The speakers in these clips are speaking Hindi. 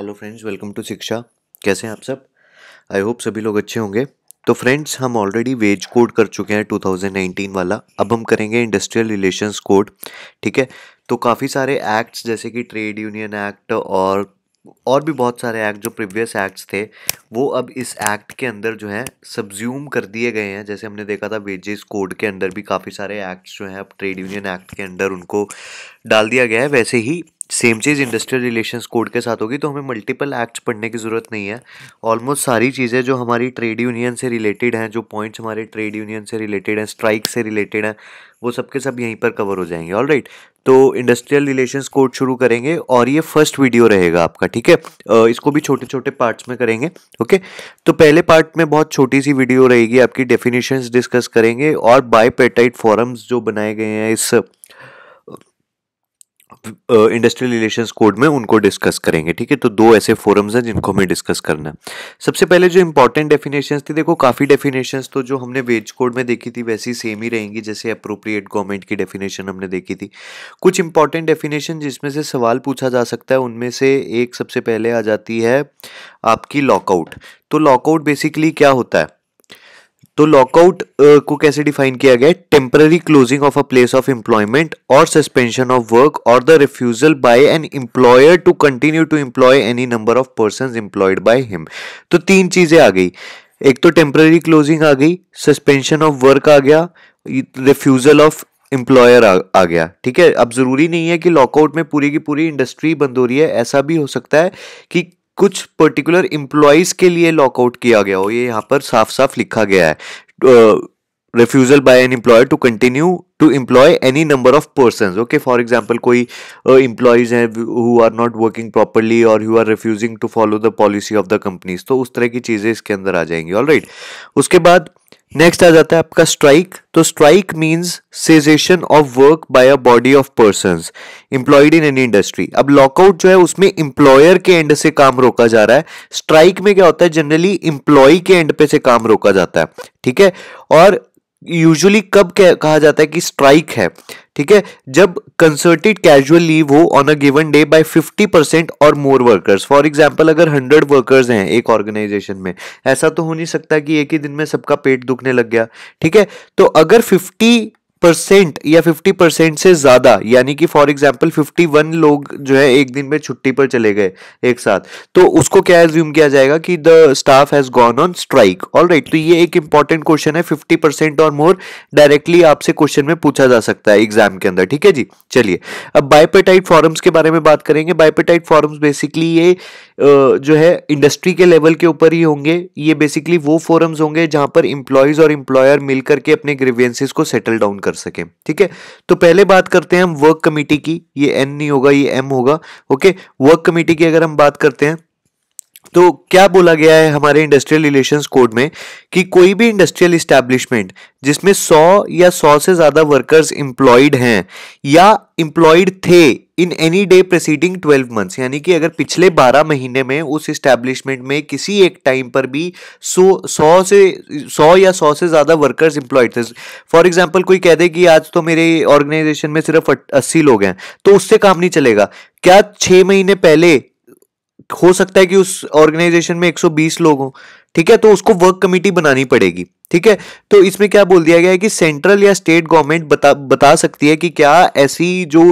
हेलो फ्रेंड्स वेलकम टू शिक्षा कैसे हैं आप सब आई होप सभी लोग अच्छे होंगे तो फ्रेंड्स हम ऑलरेडी वेज कोड कर चुके हैं 2019 वाला अब हम करेंगे इंडस्ट्रियल रिलेशंस कोड ठीक है तो काफ़ी सारे एक्ट्स जैसे कि ट्रेड यूनियन एक्ट और और भी बहुत सारे एक्ट जो प्रीवियस एक्ट्स थे वो अब इस एक्ट के अंदर जो है सब्ज्यूम कर दिए गए हैं जैसे हमने देखा था वेजेस कोड के अंदर भी काफ़ी सारे एक्ट्स जो हैं अब ट्रेड यूनियन एक्ट के अंदर उनको डाल दिया गया है वैसे ही सेम चीज़ इंडस्ट्रियल रिलेशंस कोड के साथ होगी तो हमें मल्टीपल एक्ट्स पढ़ने की ज़रूरत नहीं है ऑलमोस्ट सारी चीज़ें जो हमारी ट्रेड यूनियन से रिलेटेड हैं जो पॉइंट्स हमारे ट्रेड यूनियन से रिलेटेड हैं स्ट्राइक से रिलेटेड हैं वो सब के सब यहीं पर कवर हो जाएंगे ऑल right. तो इंडस्ट्रियल रिलेशंस कोड शुरू करेंगे और ये फर्स्ट वीडियो रहेगा आपका ठीक है इसको भी छोटे छोटे पार्ट्स में करेंगे ओके तो पहले पार्ट में बहुत छोटी सी वीडियो रहेगी आपकी डेफिनेशंस डिस्कस करेंगे और बायपेटाइट फॉरम्स जो बनाए गए हैं इस इंडस्ट्रियल रिलेशन कोड में उनको डिस्कस करेंगे ठीक है तो दो ऐसे फोरम्स हैं जिनको हमें डिस्कस करना है सबसे पहले जो इंपॉर्टेंट डेफिनेशन थी देखो काफ़ी डेफिनेशन तो जो हमने वेज कोड में देखी थी वैसी सेम ही रहेंगी जैसे अप्रोप्रिएट गवर्नमेंट की डेफिनेशन हमने देखी थी कुछ इंपॉर्टेंट डेफिनेशन जिसमें से सवाल पूछा जा सकता है उनमें से एक सबसे पहले आ जाती है आपकी लॉकआउट तो लॉकआउट बेसिकली क्या होता है तो लॉकआउट uh, को कैसे डिफाइन किया गया temporary closing of a place of employment और सस्पेंशन ऑफ वर्क और the refusal by an employer to continue to employ any number of person employed by him तो तीन चीजें आ गई एक तो टेम्पररी क्लोजिंग आ गई सस्पेंशन ऑफ वर्क आ गया रिफ्यूजल ऑफ एम्प्लॉयर आ, आ गया ठीक है अब जरूरी नहीं है कि लॉकआउट में पूरी की पूरी इंडस्ट्री बंद हो रही है ऐसा भी हो सकता है कि कुछ पर्टिकुलर इम्प्लॉयज़ के लिए लॉकआउट किया गया हो ये यहाँ पर साफ साफ लिखा गया है refusal by an employer to continue to employ any number of person okay for example कोई एम्प्लॉयज़ हैं who are not working properly और you are refusing to follow the policy of the companies तो उस तरह की चीज़ें इसके अंदर आ जाएंगी ऑल right. उसके बाद नेक्स्ट आ जाता है आपका स्ट्राइक तो strike means cessation of work by a body of person employed in any industry अब लॉकआउट जो है उसमें इंप्लॉयर के एंड से काम रोका जा रहा है स्ट्राइक में क्या होता है जनरली इंप्लॉय के एंड पे से काम रोका जाता है ठीक है और यूजुअली कब कहा जाता है कि स्ट्राइक है ठीक है जब कंसर्टेड कैजुअल लीव हो on a given day by 50 percent और मोर वर्कर्स फॉर एग्जांपल अगर 100 वर्कर्स हैं एक ऑर्गेनाइजेशन में ऐसा तो हो नहीं सकता कि एक ही दिन में सबका पेट दुखने लग गया ठीक है तो अगर परसेंट या फिफ्टी परसेंट से ज़्यादा यानी कि फॉर एग्जाम्पल फिफ्टी वन लोग जो है एक दिन में छुट्टी पर चले गए एक साथ तो उसको क्या एज्यूम किया जाएगा कि the staff has gone on strike all right तो ये एक इंपॉर्टेंट क्वेश्चन है फिफ्टी परसेंट और मोर डायरेक्टली आपसे क्वेश्चन में पूछा जा सकता है एग्जाम के अंदर ठीक है जी चलिए अब बायपेटाइट फॉरम्स के बारे में बात करेंगे बायपेटाइट फॉरम्स बेसिकली ये जो है इंडस्ट्री के लेवल के ऊपर ही होंगे ये बेसिकली वो फोरम्स होंगे जहां पर इम्प्लॉयज और इम्प्लॉयर मिल करके अपने ग्रीवियंसिस को सेटल डाउन कर सके ठीक है तो पहले बात करते हैं हम वर्क कमेटी की ये एन नहीं होगा ये एम होगा ओके वर्क कमेटी की अगर हम बात करते हैं तो क्या बोला गया है हमारे इंडस्ट्रियल रिलेशंस कोड में कि कोई भी इंडस्ट्रियल इस्टेब्लिशमेंट जिसमें 100 या 100 से ज़्यादा वर्कर्स इंप्लॉयड हैं या इंप्लॉयड थे in any day preceding twelve months यानी कि अगर पिछले बारह महीने में उस इस्टेब्लिशमेंट में किसी एक टाइम पर भी सौ सौ से सौ या सौ से ज़्यादा वर्कर्स एम्प्लॉयड थे फॉर एग्जाम्पल कोई कह दे कि आज तो मेरे ऑर्गेनाइजेशन में सिर्फ अस्सी लोग हैं तो उससे काम नहीं चलेगा क्या छः महीने पहले हो सकता है कि उस ऑर्गेनाइजेशन में 120 लोग हों ठीक है तो उसको वर्क कमेटी बनानी पड़ेगी ठीक है तो इसमें क्या बोल दिया गया है कि सेंट्रल या स्टेट गवर्नमेंट बता बता सकती है कि क्या ऐसी जो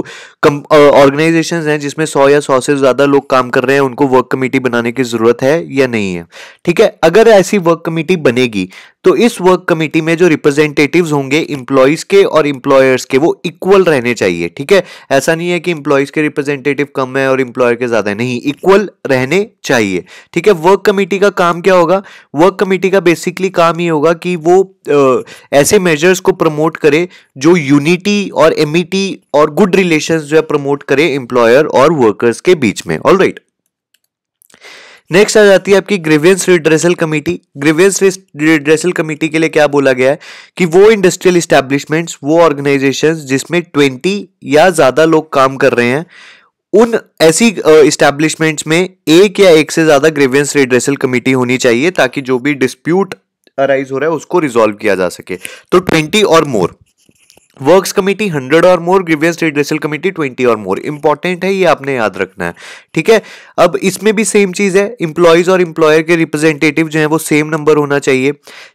ऑर्गेनाइजेशंस हैं जिसमें सौ या सौ से ज़्यादा लोग काम कर रहे हैं उनको वर्क कमेटी बनाने की ज़रूरत है या नहीं है ठीक है अगर ऐसी वर्क कमेटी बनेगी तो इस वर्क कमेटी में जो रिप्रेजेंटेटिव होंगे इंप्लॉयज़ के और इंप्लॉयर्स के वो इक्वल रहने चाहिए ठीक है ऐसा नहीं है कि इंप्लॉयज़ के रिप्रेजेंटेटिव कम है और इंप्लॉयर के ज़्यादा नहीं इक्वल रहने चाहिए ठीक है वर्क कमेटी का काम क्या होगा वर्क कमेटी का बेसिकली काम ये होगा कि कि वो ऐसे मेजर्स को प्रमोट करे जो यूनिटी और एमिटी e और गुड रिलेशंस जो है प्रमोट करे एम्प्लॉयर और वर्कर्स के बीच में ऑल राइट नेक्स्ट आ जाती है आपकी grievance redressal committee grievance redressal committee के लिए क्या बोला गया है कि वो इंडस्ट्रियल इस्टेब्लिशमेंट्स वो ऑर्गेनाइजेशन जिसमें ट्वेंटी या ज़्यादा लोग काम कर रहे हैं उन ऐसी इस्टेब्लिशमेंट्स में एक या एक से ज़्यादा ग्रीवियंस रिड्रेसल कमेटी होनी चाहिए ताकि जो भी डिस्प्यूट अराइज हो रहा है उसको रिजोल्व किया जा सके तो ट्वेंटी और मोर वर्क्स कमेटी हंड्रेड और more grievance redressal committee twenty और मोर इंपॉर्टेंट है ये आपने याद रखना है ठीक है अब इसमें भी सेम चीज है इंप्लॉयज और इंप्लॉयर के रिप्रेजेंटेटिव जो है वो सेम नंबर होना चाहिए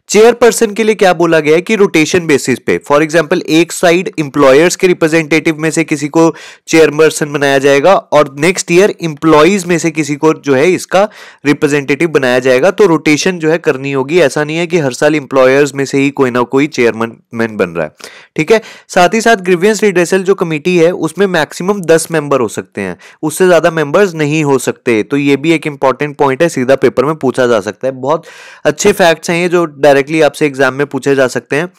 चेयरपर्सन के लिए क्या बोला गया है कि रोटेशन बेसिस पे फॉर एग्जाम्पल एक साइड इंप्लॉयर्स के रिप्रेजेंटेटिव में से किसी को चेयरपर्सन बनाया जाएगा और नेक्स्ट ईयर इंप्लॉयज में से किसी को जो है इसका रिप्रेजेंटेटिव बनाया जाएगा तो रोटेशन जो है करनी होगी ऐसा नहीं है कि हर साल इंप्लॉयर्स में से ही कोई ना कोई चेयरमैन बन रहा है ठीक है साथ ही साथ ग्रीवियंस रिड्रेसल जो कमेटी है उसमें मैक्सिमम दस मेंबर हो सकते हैं उससे ज़्यादा मेंबर्स नहीं हो सकते तो ये भी एक इंपॉर्टेंट पॉइंट है सीधा पेपर में पूछा जा सकता है बहुत अच्छे फैक्ट्स हैं ये जो डायरेक्टली आपसे एग्जाम में पूछे जा सकते हैं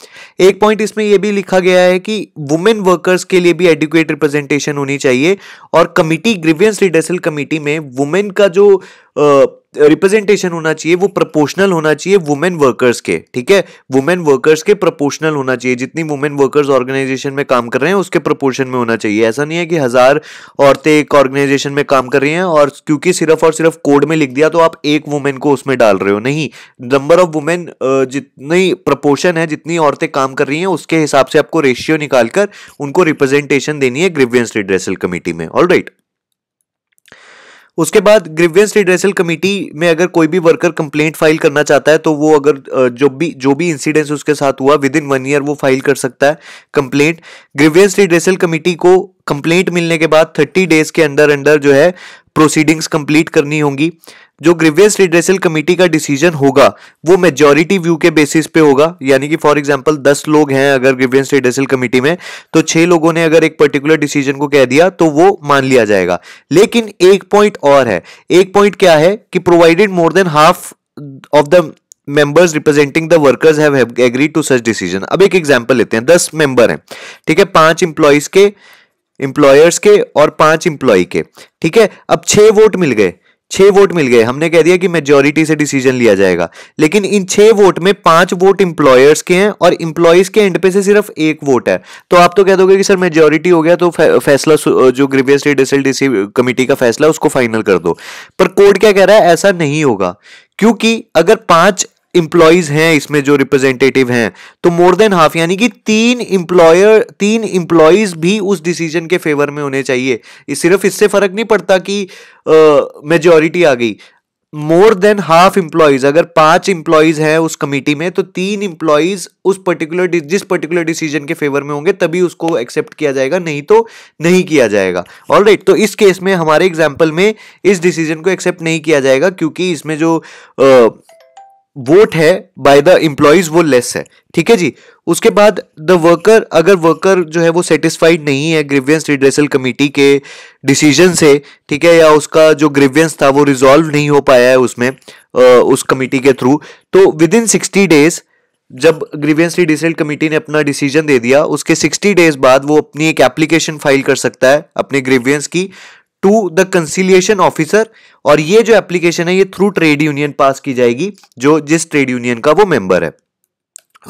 एक पॉइंट इसमें यह भी लिखा गया है कि वुमेन वर्कर्स के लिए भी एडुकेट रिप्रेजेंटेशन होनी चाहिए और कमिटी ग्रीवियंस रिड्रेसल कमिटी में वुमेन का जो रिप्रेजेंटेशन होना चाहिए वो प्रोपोर्शनल होना चाहिए वुमेन वर्कर्स के ठीक है वुमेन वर्कर्स के प्रोपोर्शनल होना चाहिए जितनी वुमेन वर्कर्स ऑर्गेनाइजेशन में काम कर रहे हैं उसके प्रोपोर्शन में होना चाहिए ऐसा नहीं है कि हजार औरतें एक ऑर्गेनाइजेशन में काम कर रही हैं और क्योंकि सिर्फ और सिर्फ कोड में लिख दिया तो आप एक वुमेन को उसमें डाल रहे हो नहीं नंबर ऑफ वुमेन जितनी प्रपोर्शन है जितनी औरतें काम कर रही हैं उसके हिसाब से आपको रेशियो निकालकर उनको रिप्रेजेंटेशन देनी है ग्रीवियंस रिड्रेसल कमेटी में ऑल राइट उसके बाद ग्रीवियंस रिड्रेसल कमेटी में अगर कोई भी वर्कर कंप्लेंट फाइल करना चाहता है तो वो अगर जो भी जो भी इंसिडेंस उसके साथ हुआ विद इन वन ईयर वो फाइल कर सकता है कंप्लेंट ग्रीवियंस रिड्रेसल कमेटी को कंप्लेंट मिलने के बाद थर्टी डेज के अंदर अंडर जो है प्रोसीडिंग्स कंप्लीट करनी होंगी जो ग्रीवियस रिड्रेसल कमेटी का डिसीजन होगा वो मेजोरिटी व्यू के बेसिस पे होगा यानी कि फॉर एग्जांपल दस लोग हैं अगर ग्रीवियंस रिड्रेसल कमेटी में तो छह लोगों ने अगर एक पर्टिकुलर डिसीजन को कह दिया तो वो मान लिया जाएगा लेकिन एक पॉइंट और है एक पॉइंट क्या है कि provided more than half of the members representing the workers have agreed to such decision अब एक एग्जाम्पल लेते हैं दस मेंबर हैं ठीक है पांच इंप्लॉयज के इंप्लॉयर्स के और पांच इंप्लॉय के ठीक है अब छह वोट मिल गए छह वोट मिल गए हमने कह दिया कि मेजोरिटी से डिसीजन लिया जाएगा लेकिन इन छह वोट में पांच वोट इंप्लॉयर्स के हैं और इंप्लॉयज के एंड पे से सिर्फ एक वोट है तो आप तो कह दोगे कि सर मेजोरिटी हो गया तो फैसला जो ग्रीवियस डीसी कमेटी का फैसला उसको फाइनल कर दो पर कोर्ट क्या कह रहा है ऐसा नहीं होगा क्योंकि अगर पांच इंप्लॉयज हैं इसमें जो रिप्रेजेंटेटिव हैं तो मोर देन हाफ यानी कि तीन इंप्लॉयर तीन इंप्लॉयज भी उस डिसीजन के फेवर में होने चाहिए सिर्फ इससे फर्क नहीं पड़ता कि मेजोरिटी uh, आ गई मोर देन हाफ इंप्लॉयज अगर पांच इंप्लॉयज हैं उस कमेटी में तो तीन इंप्लॉयज उस पर्टिकुलर जिस पर्टिकुलर डिसीजन के फेवर में होंगे तभी उसको एक्सेप्ट किया जाएगा नहीं तो नहीं किया जाएगा ऑल राइट right, तो इस केस में हमारे एग्जाम्पल में इस डिसीजन को एक्सेप्ट नहीं किया जाएगा क्योंकि इसमें जो uh, वोट है बाय द एम्प्लॉयज वो लेस है ठीक है जी उसके बाद द वर्कर अगर वर्कर जो है वो सेटिस्फाइड नहीं है ग्रीवियंस रिड्रेसल कमेटी के डिसीजन से ठीक है या उसका जो ग्रीवियंस था वो रिजॉल्व नहीं हो पाया है उसमें आ, उस कमेटी के थ्रू तो विद इन सिक्सटी डेज जब ग्रीवियंस रिड्रेसल कमेटी ने अपना डिसीजन दे दिया उसके सिक्सटी डेज बाद वो अपनी एक एप्लीकेशन फाइल कर सकता है अपने ग्रीवियंस की टू द कंसिलियेशन ऑफिसर और ये जो एप्लीकेशन है ये थ्रू ट्रेड यूनियन पास की जाएगी जो जिस ट्रेड यूनियन का वो मेंबर है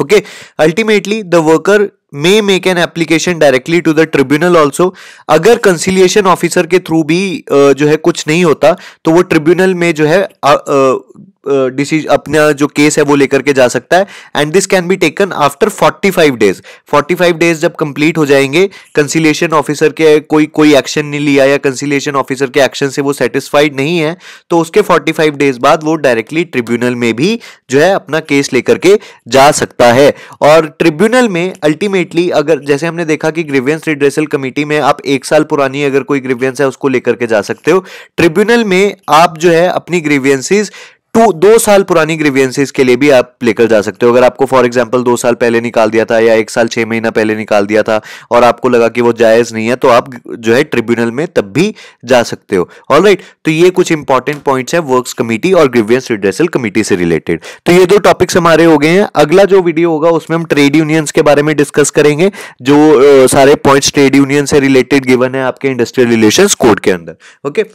okay ultimately the worker may make an application directly to the tribunal also अगर कंसिलियेशन ऑफिसर के थ्रू भी जो है कुछ नहीं होता तो वो ट्रिब्यूनल में जो है uh, uh, डिसीज अपना जो केस है वो लेकर के जा सकता है and this can be taken after 45 days 45 days जब कंप्लीट हो जाएंगे कंसिलेशन ऑफिसर के कोई कोई एक्शन नहीं लिया या कंसिलेशन ऑफिसर के एक्शन से वो सेटिस्फाइड नहीं है तो उसके 45 डेज बाद वो डायरेक्टली ट्रिब्यूनल में भी जो है अपना केस लेकर के जा सकता है और ट्रिब्यूनल में अल्टीमेटली अगर जैसे हमने देखा कि ग्रीवियंस रिड्रेसल कमेटी में आप एक साल पुरानी अगर कोई ग्रीवियंस है उसको लेकर के जा सकते हो ट्रिब्यूनल में आप जो है अपनी ग्रीवियंसिस टू दो साल पुरानी ग्रीवियंसेस के लिए भी आप लेकर जा सकते हो अगर आपको फॉर एग्जाम्पल दो साल पहले निकाल दिया था या एक साल छह महीना पहले निकाल दिया था और आपको लगा कि वो जायज नहीं है तो आप जो है ट्रिब्यूनल में तब भी जा सकते हो ऑल right, तो ये कुछ इंपॉर्टेंट पॉइंट्स है वर्क्स कमेटी और ग्रीवियंस रिड्रेसल कमेटी से रिलेटेड तो ये दो टॉपिक्स हमारे हो गए हैं अगला जो वीडियो होगा उसमें हम ट्रेड यूनियंस के बारे में डिस्कस करेंगे जो uh, सारे पॉइंट्स ट्रेड यूनियन से रिलेटेड गिवन है आपके इंडस्ट्रियल रिलेशन कोड के अंदर ओके okay?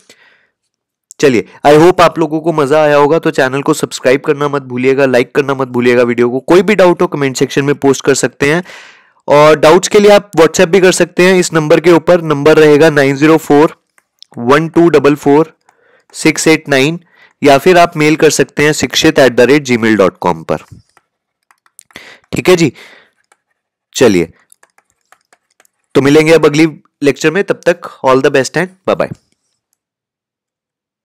चलिए आई होप आप लोगों को मजा आया होगा तो चैनल को सब्सक्राइब करना मत भूलिएगा लाइक करना मत भूलिएगा वीडियो को कोई भी डाउट हो कमेंट सेक्शन में पोस्ट कर सकते हैं और डाउट्स के लिए आप व्हाट्सएप भी कर सकते हैं इस नंबर के ऊपर नंबर रहेगा nine zero four one two double four six eight nine या फिर आप मेल कर सकते हैं शिक्षित at the rate gmail dot com पर ठीक है जी चलिए तो मिलेंगे अब अगली लेक्चर में तब तक all the best and bye bye